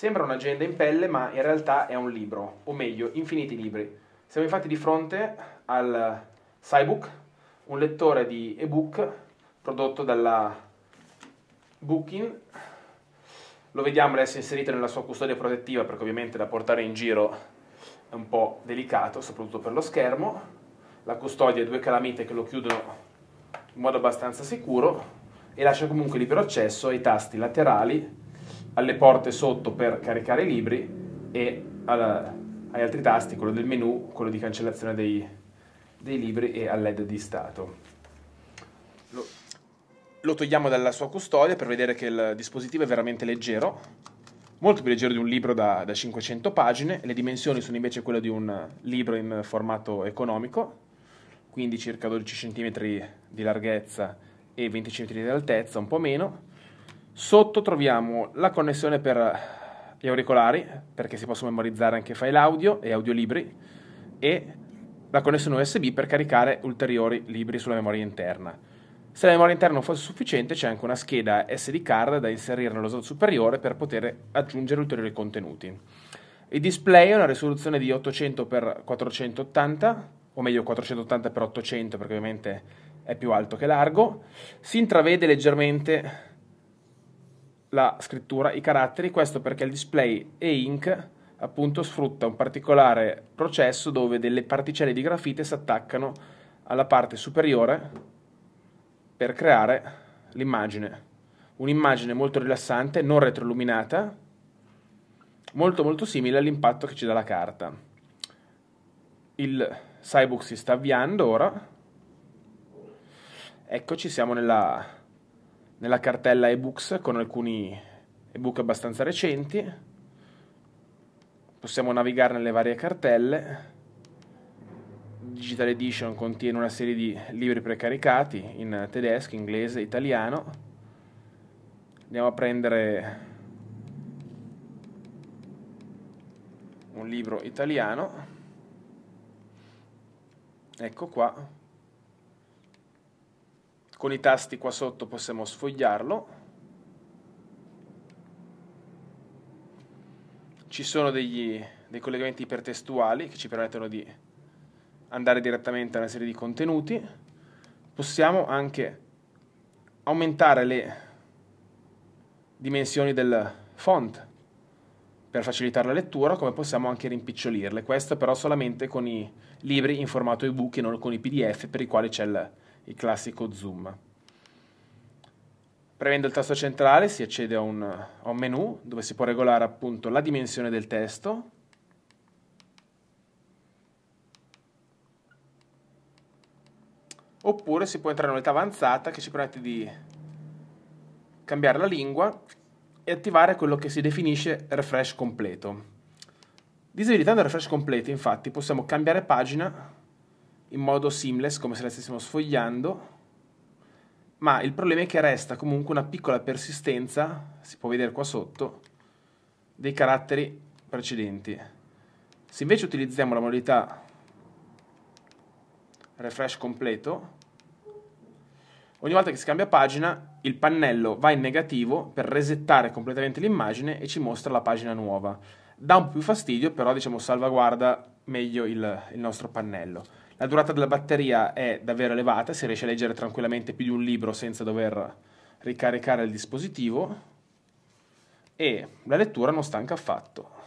Sembra un'agenda in pelle, ma in realtà è un libro, o meglio, infiniti libri. Siamo infatti di fronte al Cybook, un lettore di ebook prodotto dalla Booking. Lo vediamo adesso inserito nella sua custodia protettiva, perché ovviamente da portare in giro è un po' delicato, soprattutto per lo schermo. La custodia ha due calamite che lo chiudono in modo abbastanza sicuro e lascia comunque libero accesso ai tasti laterali alle porte sotto per caricare i libri e alla, agli altri tasti, quello del menu, quello di cancellazione dei, dei libri e all'ed di stato. Lo, lo togliamo dalla sua custodia per vedere che il dispositivo è veramente leggero, molto più leggero di un libro da, da, 500 pagine, le dimensioni sono invece quelle di un libro in formato economico, quindi circa 12 cm di larghezza e 20 cm di altezza, un po' meno, Sotto troviamo la connessione per gli auricolari, perché si possono memorizzare anche file audio e audiolibri, e la connessione USB per caricare ulteriori libri sulla memoria interna. Se la memoria interna non fosse sufficiente, c'è anche una scheda SD card da inserire nello slot superiore per poter aggiungere ulteriori contenuti. Il display ha una risoluzione di 800x480, o meglio 480x800 perché ovviamente è più alto che largo. Si intravede leggermente la scrittura, i caratteri, questo perché il display e ink appunto sfrutta un particolare processo dove delle particelle di grafite si attaccano alla parte superiore per creare l'immagine. Un'immagine molto rilassante, non retroilluminata, molto molto simile all'impatto che ci dà la carta. Il cybook si sta avviando ora. Eccoci, siamo nella nella cartella ebooks con alcuni ebook abbastanza recenti. Possiamo navigare nelle varie cartelle. Digital Edition contiene una serie di libri precaricati in tedesco, inglese, italiano. Andiamo a prendere un libro italiano. Ecco qua, con i tasti qua sotto possiamo sfogliarlo. Ci sono degli, dei collegamenti ipertestuali che ci permettono di andare direttamente a una serie di contenuti. Possiamo anche aumentare le dimensioni del font per facilitare la lettura, come possiamo anche rimpicciolirle. Questo però solamente con i libri in formato ebook e non con i PDF per i quali c'è il il classico zoom. Premendo il tasto centrale si accede a un, a un menu dove si può regolare appunto la dimensione del testo, oppure si può entrare in un'età avanzata che ci permette di cambiare la lingua e attivare quello che si definisce refresh completo. Disabilitando il refresh completo, infatti, possiamo cambiare pagina in modo seamless, come se la stessimo sfogliando, ma il problema è che resta comunque una piccola persistenza, si può vedere qua sotto, dei caratteri precedenti. Se invece utilizziamo la modalità refresh completo, ogni volta che si cambia pagina il pannello va in negativo per resettare completamente l'immagine e ci mostra la pagina nuova. Dà un po' più fastidio, però diciamo salvaguarda meglio il, il nostro pannello. La durata della batteria è davvero elevata, si riesce a leggere tranquillamente più di un libro senza dover ricaricare il dispositivo e la lettura non stanca affatto.